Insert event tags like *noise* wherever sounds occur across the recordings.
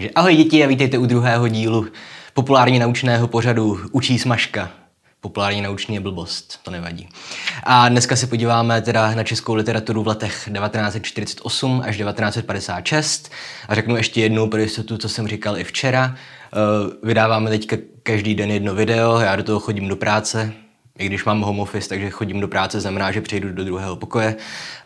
Takže ahoj děti a vítejte u druhého dílu populárně naučného pořadu Učí smažka. Populárně naučný je blbost, to nevadí. A dneska se podíváme teda na českou literaturu v letech 1948 až 1956 a řeknu ještě jednou pro jistotu, co jsem říkal i včera. Eh, vydáváme teďka každý den jedno video, já do toho chodím do práce, i když mám home office, takže chodím do práce, znamená, že přejdu do druhého pokoje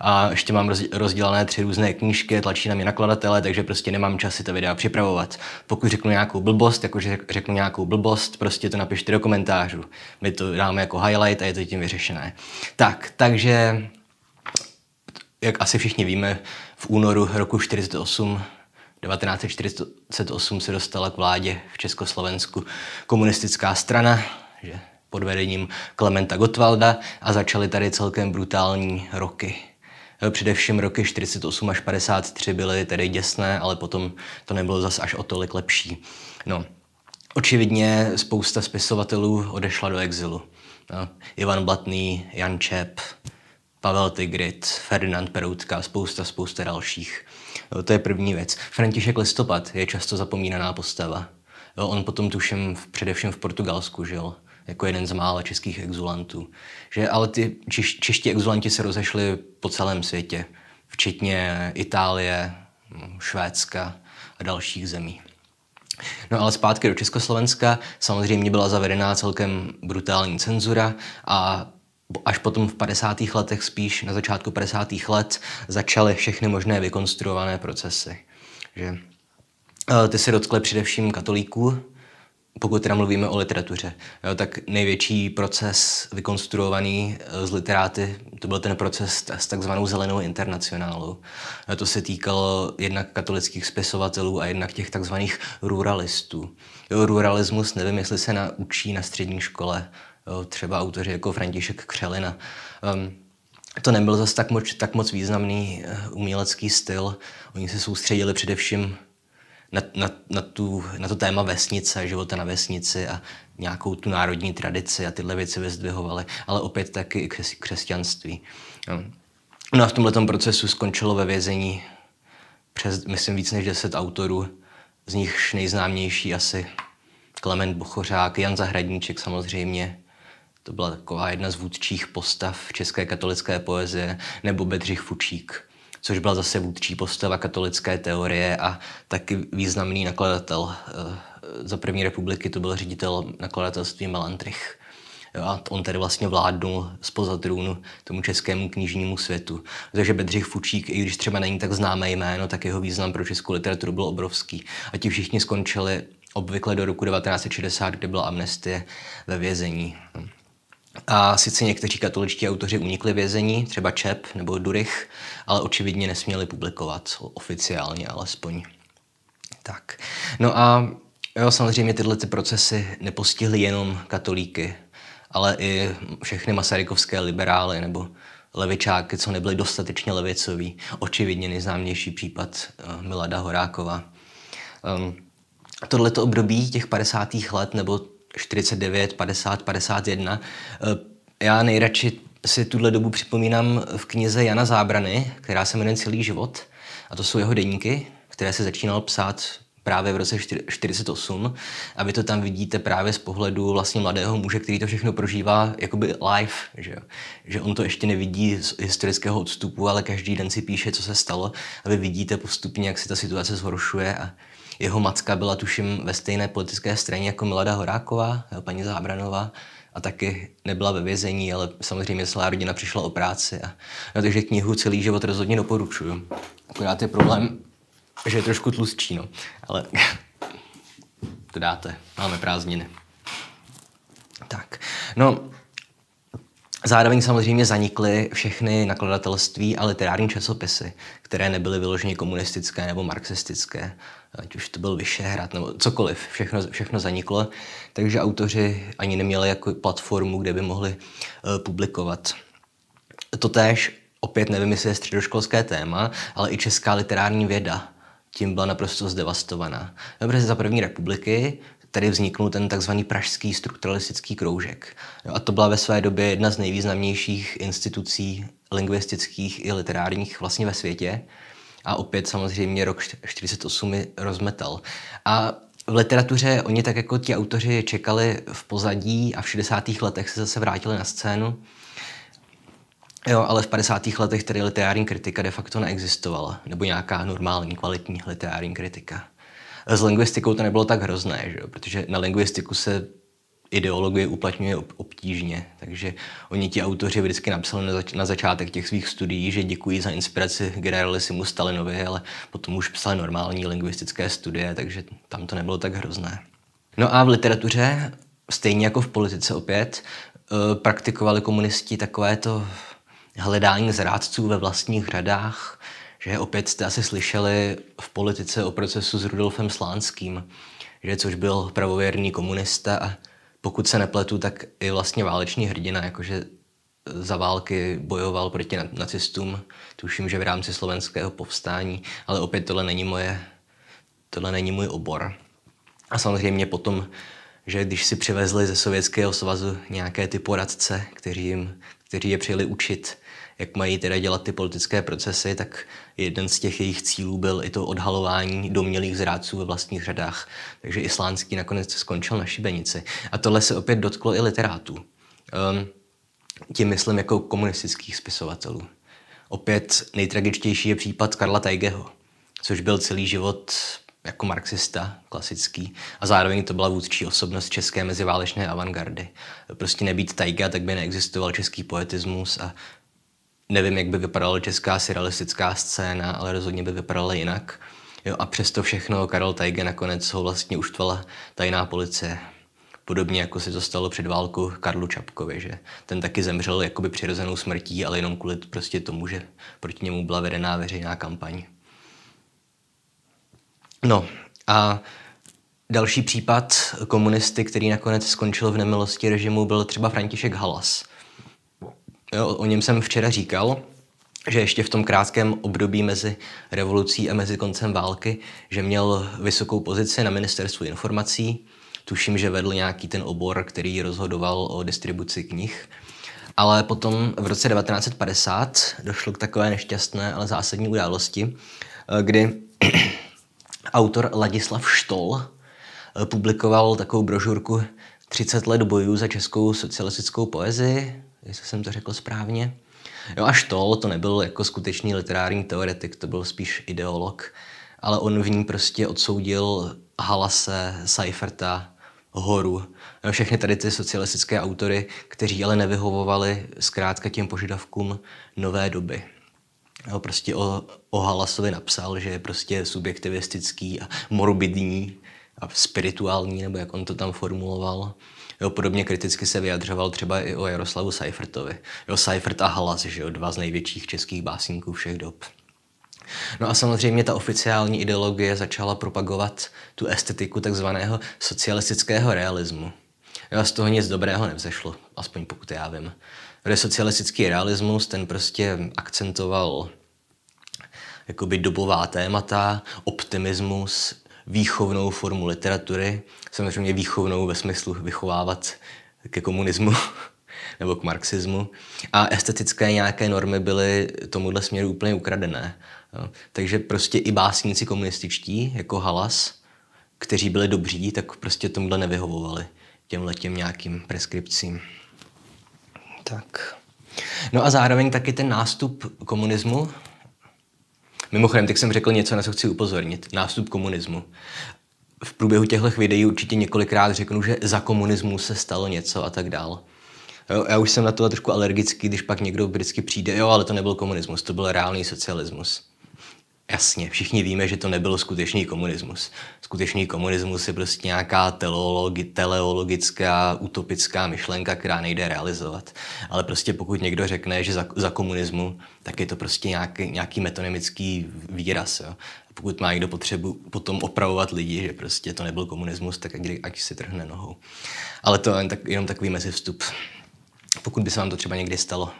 a ještě mám rozdělané tři různé knížky, tlačí na mě nakladatele, takže prostě nemám čas si ta videa připravovat. Pokud řeknu nějakou blbost, jakože řeknu nějakou blbost, prostě to napište do komentářů. My to dáme jako highlight a je to tím vyřešené. Tak, takže jak asi všichni víme, v únoru roku 48 1948 se dostala k vládě v Československu komunistická strana, že pod vedením Klementa Gottwalda a začaly tady celkem brutální roky. E, především roky 48 až 53 byly tedy děsné, ale potom to nebylo zas až o tolik lepší. No, očividně spousta spisovatelů odešla do exilu. No, Ivan Blatný, Jan Čep, Pavel Tigrit, Ferdinand Peroutka, spousta, spousta dalších. No, to je první věc. František Listopad je často zapomínaná postava. Jo, e, on potom tuším v, především v Portugalsku žil jako jeden z mála českých exulantů. Že, ale ty češ, čeští exulanti se rozešli po celém světě, včetně Itálie, Švédska a dalších zemí. No ale zpátky do Československa samozřejmě byla zavedená celkem brutální cenzura a až potom v 50. letech, spíš na začátku 50. let, začaly všechny možné vykonstruované procesy. Že eh, ty se dotkly především katolíků, pokud teda mluvíme o literatuře, jo, tak největší proces vykonstruovaný eh, z literáty, to byl ten proces s takzvanou zelenou internacionálou. Jo, eh, to se týkalo jednak katolických spisovatelů a jednak těch takzvaných ruralistů. Jo, ruralismus, nevím, jestli se na, na střední škole, jo, třeba autoři jako František Křelina. Um, to nebyl zase tak moc, tak moc významný eh, umělecký styl. Oni se soustředili především na, na, na, tu, na to téma vesnice, života na vesnici a nějakou tu národní tradici a tyhle věci vyzdvihovaly, ale opět taky i křes, křesťanství. No a v tomhle procesu skončilo ve vězení přes, myslím, víc než 10 autorů, z nichž nejznámější asi Klement Bochořák, Jan Zahradníček samozřejmě, to byla taková jedna z vůdčích postav české katolické poezie, nebo Bedřich Fučík, což byla zase vůdčí postava katolické teorie a taky významný nakladatel. Eh, za první republiky to byl ředitel nakladatelství Melantrich. A on tedy vlastně vládnul spoza trůnu tomu českému knižnímu světu. Takže Bedřich Fučík, i když třeba není tak známé jméno, tak jeho význam pro českou literaturu byl obrovský. A ti všichni skončili obvykle do roku 1960, kdy byla amnestie ve vězení. No. A sice někteří katoličtí autoři unikli vězení, třeba Čep nebo Durich, ale očividně nesměli publikovat, oficiálně alespoň. Tak. No a jo, samozřejmě tyhle ty procesy nepostihly jenom katolíky, ale i všechny masarykovské liberály nebo levičáky, co nebyly dostatečně levicoví. Očividně nejznámější případ eh, Milada Horákova. Um, tohleto období těch 50. let nebo 49, 50, 51. Já nejradši si tuhle dobu připomínám v knize Jana Zábrany, která se jmenuje Celý život. A to jsou jeho deníky, které se začínal psát právě v roce 48 a vy to tam vidíte právě z pohledu vlastně mladého muže, který to všechno prožívá jakoby live, že, že on to ještě nevidí z historického odstupu, ale každý den si píše, co se stalo a vy vidíte postupně, jak se ta situace zhoršuje a jeho matka byla, tuším, ve stejné politické straně jako Milada Horáková, paní Zábranová, a taky nebyla ve vězení, ale samozřejmě celá rodina přišla o práci. A, no, takže knihu celý život rozhodně doporučuju. Akorát je problém, že je trošku tlustší, no. Ale *laughs* to dáte, máme prázdniny. Tak, no, Zároveň samozřejmě zanikly všechny nakladatelství a literární časopisy, které nebyly vyloženě komunistické nebo marxistické ať už to byl Vyšehrad nebo cokoliv, všechno, všechno zaniklo, takže autoři ani neměli jako platformu, kde by mohli eh, publikovat. Totéž, opět nevím, jestli je středoškolské téma, ale i česká literární věda tím byla naprosto zdevastovaná. Dobře, za první republiky tady vzniknul ten takzvaný pražský strukturalistický kroužek. A to byla ve své době jedna z nejvýznamnějších institucí lingvistických i literárních vlastně ve světě a opět samozřejmě rok 48 rozmetal. A v literatuře oni tak jako ti autoři čekali v pozadí a v 60. letech se zase vrátili na scénu. Jo, ale v 50. letech tedy literární kritika de facto neexistovala, nebo nějaká normální, kvalitní literární kritika. S lingvistikou to nebylo tak hrozné, že jo? protože na lingvistiku se ideologie uplatňuje obtížně. Takže oni ti autoři vždycky napsali na, zač- na začátek těch svých studií, že děkuji za inspiraci generalisimu Stalinovi, ale potom už psali normální lingvistické studie, takže tam to nebylo tak hrozné. No a v literatuře, stejně jako v politice opět, eh, praktikovali komunisti takovéto hledání zrádců ve vlastních řadách, že opět jste asi slyšeli v politice o procesu s Rudolfem Slánským, že což byl pravověrný komunista a pokud se nepletu, tak i vlastně váleční hrdina, jakože eh, za války bojoval proti nacistům, tuším, že v rámci slovenského povstání, ale opět tohle není moje, tohle není můj obor. A samozřejmě potom, že když si přivezli ze Sovětského svazu nějaké ty poradce, kteří, jim, kteří je přijeli učit, jak mají teda dělat ty politické procesy, tak jeden z těch jejich cílů byl i to odhalování domělých zrádců ve vlastních řadách. Takže islánský nakonec skončil na šibenici. A tohle se opět dotklo i literátů. Um, tím myslím jako komunistických spisovatelů. Opět nejtragičtější je případ Karla Tajgeho, což byl celý život jako marxista klasický a zároveň to byla vůdčí osobnost české meziválečné avantgardy. Prostě nebýt Tajga, tak by neexistoval český poetismus a Nevím, jak by vypadala česká surrealistická scéna, ale rozhodně by vypadala jinak. Jo, a přesto všechno Karel Tajge nakonec ho vlastně uštvala tajná policie. Podobně jako se to stalo před válkou Karlu Čapkovi, že ten taky zemřel jakoby přirozenou smrtí, ale jenom kvůli prostě tomu, že proti němu byla vedená veřejná kampaň. No a další případ komunisty, který nakonec skončil v nemilosti režimu, byl třeba František Halas Jo, o něm jsem včera říkal, že ještě v tom krátkém období mezi revolucí a mezi koncem války, že měl vysokou pozici na ministerstvu informací, tuším, že vedl nějaký ten obor, který rozhodoval o distribuci knih. Ale potom v roce 1950 došlo k takové nešťastné, ale zásadní události, eh, kdy *clears throat* autor Ladislav Štol eh, publikoval takovou brožurku 30 let bojů za českou socialistickou poezii, jestli jsem to řekl správně. Jo, až to, to nebyl jako skutečný literární teoretik, to byl spíš ideolog, ale on v ní prostě odsoudil Halase, Seiferta, Horu, jo, všechny tady ty socialistické autory, kteří ale nevyhovovali zkrátka těm požadavkům nové doby. Jo, prostě o, o Halasovi napsal, že je prostě subjektivistický a morbidní, a spirituální, nebo jak on to tam formuloval. Jo, podobně kriticky se vyjadřoval třeba i o Jaroslavu Seifertovi. Jo, Seifert a Halas, že jo, dva z největších českých básníků všech dob. No a samozřejmě ta oficiální ideologie začala propagovat tu estetiku takzvaného socialistického realismu. Jo, z toho nic dobrého nevzešlo, aspoň pokud já vím. Protože socialistický realismus, ten prostě akcentoval jakoby dobová témata, optimismus, výchovnou formu literatury, samozřejmě výchovnou ve smyslu vychovávat ke komunismu *laughs* nebo k marxismu. A estetické nějaké normy byly tomuhle směru úplně ukradené. Jo. Takže prostě i básníci komunističtí, jako Halas, kteří byli dobří, tak prostě tomuhle nevyhovovali těm těm nějakým preskripcím. Tak. No a zároveň taky ten nástup komunismu Mimochodem, tak jsem řekl něco, na co chci upozornit. Nástup komunismu. V průběhu těchto videí určitě několikrát řeknu, že za komunismu se stalo něco a tak dál. Jo, já už jsem na to trošku alergický, když pak někdo vždycky přijde, jo, ale to nebyl komunismus, to byl reálný socialismus. Jasně, všichni víme, že to nebyl skutečný komunismus. Skutečný komunismus je prostě nějaká teleologi, teleologická, utopická myšlenka, která nejde realizovat. Ale prostě pokud někdo řekne, že za, za komunismu, tak je to prostě nějaký, nějaký metonymický výraz. Jo. A pokud má někdo potřebu potom opravovat lidi, že prostě to nebyl komunismus, tak ať, ať si trhne nohou. Ale to je tak, jenom takový mezivstup, pokud by se vám to třeba někdy stalo.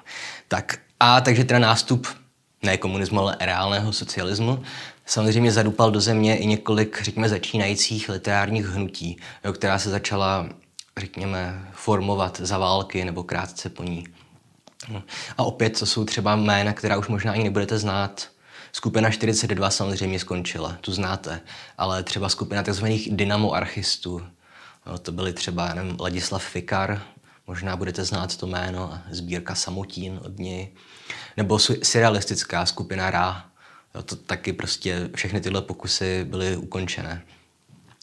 Tak a takže teda nástup ne komunismu, ale reálného socialismu, samozřejmě zadupal do země i několik, řekněme, začínajících literárních hnutí, jo, která se začala, řekněme, formovat za války nebo krátce po ní. No. A opět, co jsou třeba jména, která už možná ani nebudete znát. Skupina 42 samozřejmě skončila, tu znáte, ale třeba skupina tzv. dynamoarchistů, no, to byly třeba, nevím, Ladislav Fikar, možná budete znát to jméno, a sbírka Samotín od něj nebo surrealistická skupina Rá. Jo, to taky prostě všechny tyhle pokusy byly ukončené.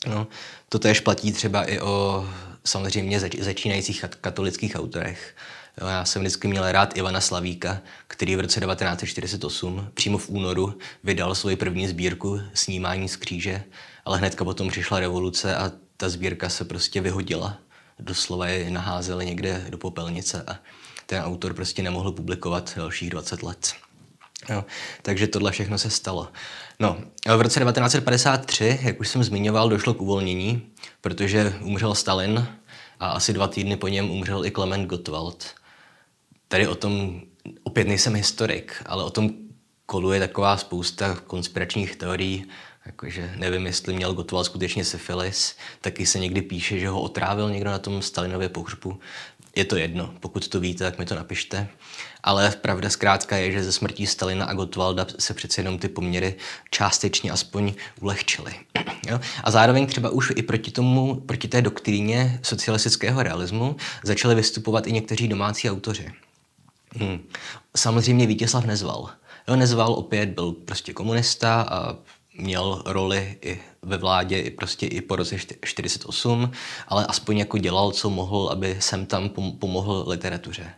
No, to tež platí třeba i o samozřejmě zač- začínajících katolických autorech. Jo, já jsem vždycky měl rád Ivana Slavíka, který v roce 1948 přímo v únoru vydal svoji první sbírku Snímání z kříže, ale hnedka potom přišla revoluce a ta sbírka se prostě vyhodila. Doslova je naházeli někde do popelnice a ten autor prostě nemohl publikovat dalších 20 let. No, takže tohle všechno se stalo. No, v roce 1953, jak už jsem zmiňoval, došlo k uvolnění, protože umřel Stalin a asi dva týdny po něm umřel i Klement Gottwald. Tady o tom, opět nejsem historik, ale o tom koluje taková spousta konspiračních teorií, Jakože nevím, jestli měl Gotoval skutečně syfilis, taky se někdy píše, že ho otrávil někdo na tom Stalinově pohřbu. Je to jedno, pokud to víte, tak mi to napište. Ale pravda zkrátka je, že ze smrtí Stalina a Gotwalda se přece jenom ty poměry částečně aspoň ulehčily. *clears throat* a zároveň třeba už i proti tomu, proti té doktríně socialistického realismu začaly vystupovat i někteří domácí autoři. Hmm. Samozřejmě Vítězslav Nezval. Jo, Nezval opět byl prostě komunista a měl roli i ve vládě, i prostě i po roce 48, ale aspoň jako dělal, co mohl, aby sem tam pomohl literatuře.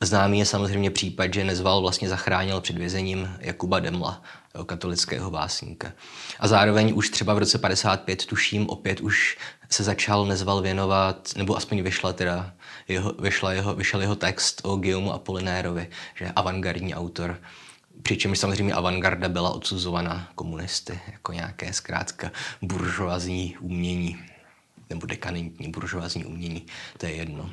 Známý je samozřejmě případ, že Nezval vlastně zachránil před vězením Jakuba Demla, katolického básníka. A zároveň už třeba v roce 55, tuším, opět už se začal Nezval věnovat, nebo aspoň vyšla teda, jeho, vyšla jeho, vyšel jeho text o Guillaume Apollinérovi, že avantgardní autor Přičemž samozřejmě avantgarda byla odsuzovaná komunisty jako nějaké zkrátka buržoazní umění nebo dekanentní buržoazní umění, to je jedno.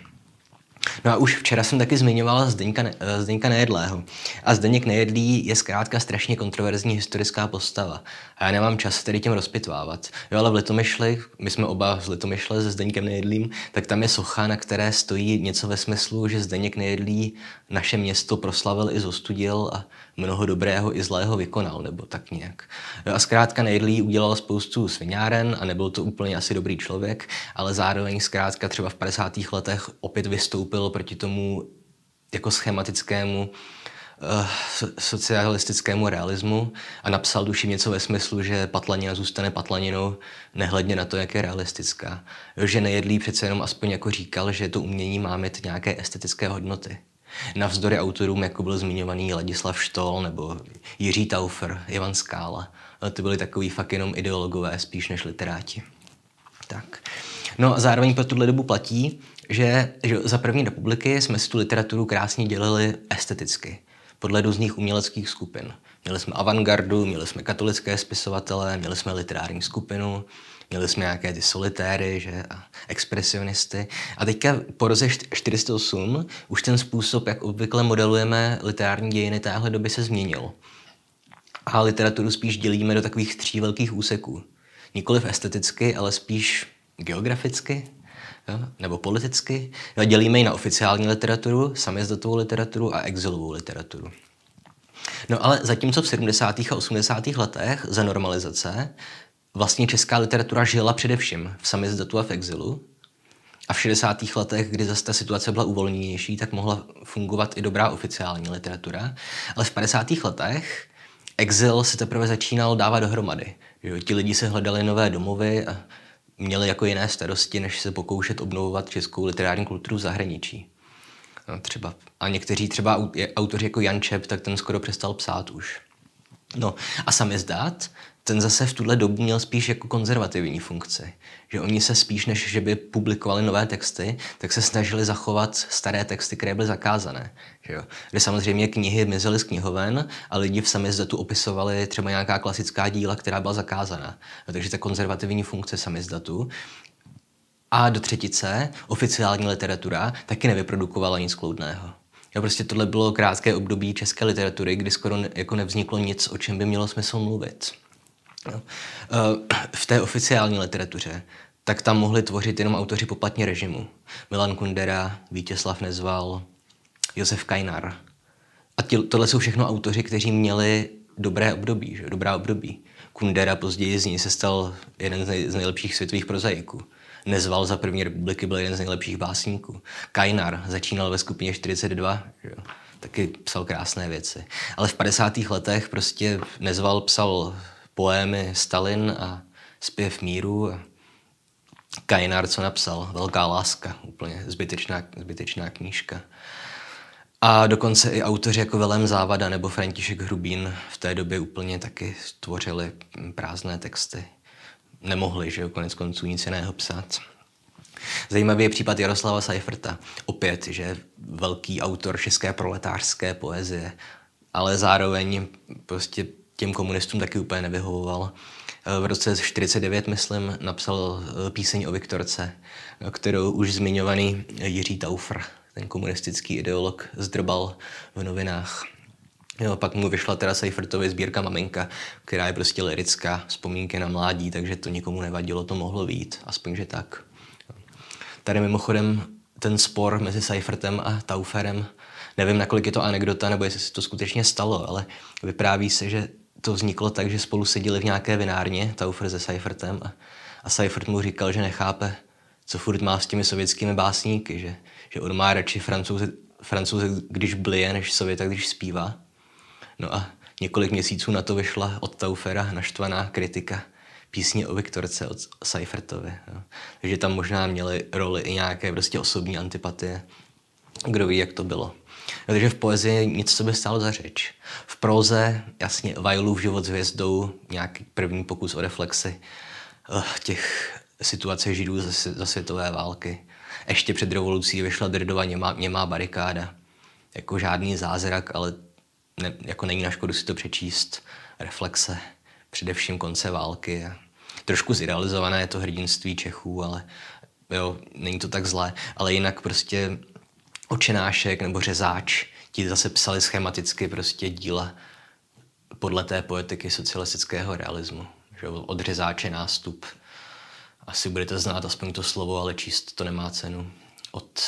No a už včera jsem taky zmiňovala Zdeňka, ne, eh, Zdeňka Nejedlého. A Zdeněk Nejedlý je zkrátka strašně kontroverzní historická postava. A já nemám čas tedy těm rozpitvávat. Jo, ale v Litomyšli, my jsme oba z Litomyšle se Zdeňkem Nejedlým, tak tam je socha, na které stojí něco ve smyslu, že Zdeněk Nejedlý naše město proslavil i zostudil a mnoho dobrého i zlého vykonal, nebo tak nějak. Jo, a zkrátka Nejedlý udělal spoustu svináren a nebyl to úplně asi dobrý člověk, ale zároveň zkrátka třeba v 50. letech opět vystoupil vystoupil proti tomu jako schematickému uh, socialistickému realismu a napsal duši něco ve smyslu, že patlanina zůstane patlaninou, nehledně na to, jak je realistická. Že nejedlí přece jenom aspoň jako říkal, že to umění má mít nějaké estetické hodnoty. Navzdory autorům, jako byl zmiňovaný Ladislav Štol nebo Jiří Taufer, Ivan Skála, eh, to byli takový fakt jenom ideologové spíš než literáti. Tak. No a zároveň pro tuhle dobu platí, že, že za první republiky jsme si tu literaturu krásně dělili esteticky, podle různých uměleckých skupin. Měli jsme avantgardu, měli jsme katolické spisovatele, měli jsme literární skupinu, měli jsme nějaké ty solitéry že, a expresionisty. A teďka po roce 408 už ten způsob, jak obvykle modelujeme literární dějiny téhle doby, se změnil. A literaturu spíš dělíme do takových tří velkých úseků. Nikoliv esteticky, ale spíš geograficky, nebo politicky. Dělíme ji na oficiální literaturu, samizdatovou literaturu a exilovou literaturu. No ale zatímco v 70. a 80. letech za normalizace vlastně česká literatura žila především v samizdatu a v exilu, a v 60. letech, kdy zase ta situace byla uvolněnější, tak mohla fungovat i dobrá oficiální literatura. Ale v 50. letech exil se teprve začínal dávat dohromady. Jo, ti lidi se hledali nové domovy a měli jako jiné starosti, než se pokoušet obnovovat českou literární kulturu v zahraničí. No, třeba. A někteří třeba autoři jako Jan Čep, tak ten skoro přestal psát už. No a samizdat, ten zase v tuhle dobu měl spíš jako konzervativní funkci. Že oni se spíš, než že by publikovali nové texty, tak se snažili zachovat staré texty, které byly zakázané. Že jo? Kde samozřejmě knihy mizely z knihoven a lidi v samizdatu opisovali třeba nějaká klasická díla, která byla zakázaná. No, takže ta konzervativní funkce samizdatu a do třetice oficiální literatura taky nevyprodukovala nic kloudného. Jo, prostě tohle bylo krátké období české literatury, kdy skoro ne, jako nevzniklo nic, o čem by mělo smysl mluvit. Eh, v té oficiální literatuře tak tam mohli tvořit jenom autoři poplatně režimu. Milan Kundera, Vítězslav Nezval, Josef Kajnar. A tě, tohle jsou všechno autoři, kteří měli dobré období, že? dobrá období. Kundera později z ní se stal jeden z, nej, z nejlepších světových prozaiků. Nezval za první republiky byl jeden z nejlepších básníků. Kajnar začínal ve skupině 42, že? taky psal krásné věci. Ale v 50. letech prostě Nezval psal poémy Stalin a Zpěv míru a Kajnár, co napsal, Velká láska, úplně zbytečná, zbytečná knížka. A dokonce i autoři jako Velem Závada nebo František Hrubín v té době úplně taky tvořili prázdné texty. Nemohli, že jo, konec konců nic jiného psát. Zajímavý je případ Jaroslava Seiferta. Opět, že velký autor české proletářské poezie, ale zároveň prostě těm komunistům taky úplně nevyhovoval. Eh, v roce 49, myslím, napsal eh, píseň o Viktorce, eh, kterou už zmiňovaný Jiří Taufr, ten komunistický ideolog, zdrbal v novinách. Jo, pak mu vyšla teda Seifertovi sbírka Maminka, která je prostě lirická, vzpomínky na mládí, takže to nikomu nevadilo, to mohlo být, aspoň že tak. Tady mimochodem ten spor mezi Seifertem a Tauferem, nevím, nakolik je to anekdota, nebo jestli se to skutečně stalo, ale vypráví se, že to vzniklo tak, že spolu seděli v nějaké vinárně, Taufer se Seifertem, a, a Seifert mu říkal, že nechápe, co furt má s těmi sovětskými básníky, že, že on má radši francouze, francouze když blije, než sověta, když zpívá. No a několik měsíců na to vyšla od Taufera naštvaná kritika písně o Viktorce od Seifertovi. No. Takže tam možná měly roli i nějaké prostě osobní antipatie. Kdo ví, jak to bylo. Takže v poezii nic, co by stalo za řeč. V proze, jasně, v život s hvězdou, nějaký první pokus o reflexy eh, těch situace židů za, za světové války. Ještě před revolucí vyšla Drdova němá, němá barikáda. Jako žádný zázrak, ale ne, jako není na škodu si to přečíst. Reflexe, především konce války. Trošku zidealizované je to hrdinství Čechů, ale jo, není to tak zlé. Ale jinak prostě očenášek nebo řezáč, ti zase psali schematicky prostě díla podle té poetiky socialistického realismu. Že od řezáče nástup. Asi budete znát aspoň to slovo, ale číst to nemá cenu. Od,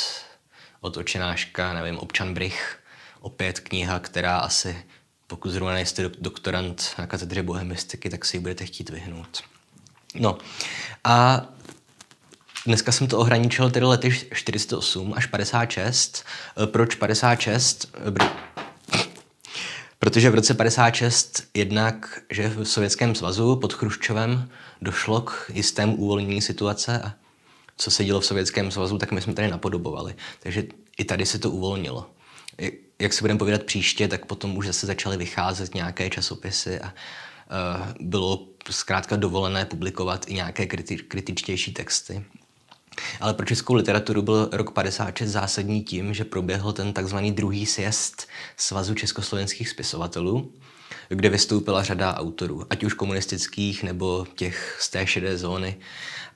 od očenáška, nevím, občan Brych, opět kniha, která asi, pokud zrovna nejste doktorant na katedře bohemistiky, tak si ji budete chtít vyhnout. No a Dneska jsem to ohraničil tedy lety 408 až 56. Eh, proč 56? Eh, Protože v roce 56 jednak, že v Sovětském svazu pod Chruščovem došlo k jistému uvolnění situace a co se dělo v Sovětském svazu, tak my jsme tady napodobovali. Takže i tady se to uvolnilo. Jak si budeme povídat příště, tak potom už zase začaly vycházet nějaké časopisy a eh, bylo zkrátka dovolené publikovat i nějaké kriti- kritičtější texty. Ale pro českou literaturu byl rok 56 zásadní tím, že proběhl ten takzvaný druhý sjezd Svazu československých spisovatelů, kde vystoupila řada autorů, ať už komunistických nebo těch z té šedé zóny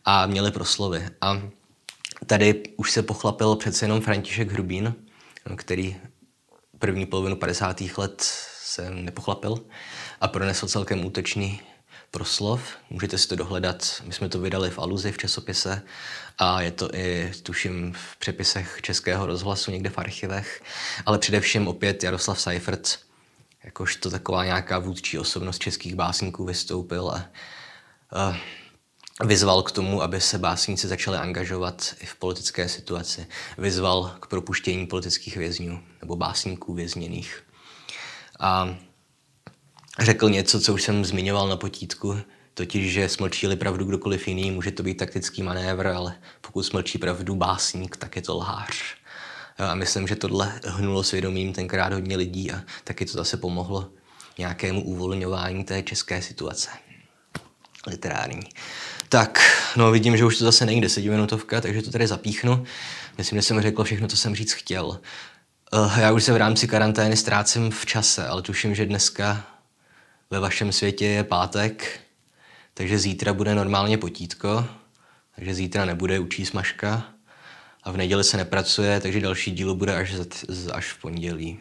a měli proslovy. A tady už se pochlapil přece jenom František Hrubín, který první polovinu 50. let se nepochlapil a pronesl celkem útečný proslov. Můžete si to dohledat, my jsme to vydali v Aluzi v časopise a je to i, tuším, v přepisech Českého rozhlasu někde v archivech, ale především opět Jaroslav Seifert, jakožto taková nějaká vůdčí osobnost českých básníků vystoupil a, a vyzval k tomu, aby se básníci začali angažovat i v politické situaci. Vyzval k propuštění politických vězňů nebo básníků vězněných. A řekl něco, co už jsem zmiňoval na potítku, totiž, že smlčí pravdu kdokoliv jiný, může to být taktický manévr, ale pokud smlčí pravdu básník, tak je to lhář. A myslím, že tohle hnulo svědomím tenkrát hodně lidí a taky to zase pomohlo nějakému uvolňování té české situace literární. Tak, no vidím, že už to zase není desetiminutovka, takže to tady zapíchnu. Myslím, že jsem řekl všechno, co jsem říct chtěl. Eh, já už se v rámci karantény ztrácím v čase, ale tuším, že dneska ve vašem světě je pátek, takže zítra bude normálně potítko, takže zítra nebude učí smažka a v neděli se nepracuje, takže další dílo bude až, až v pondělí.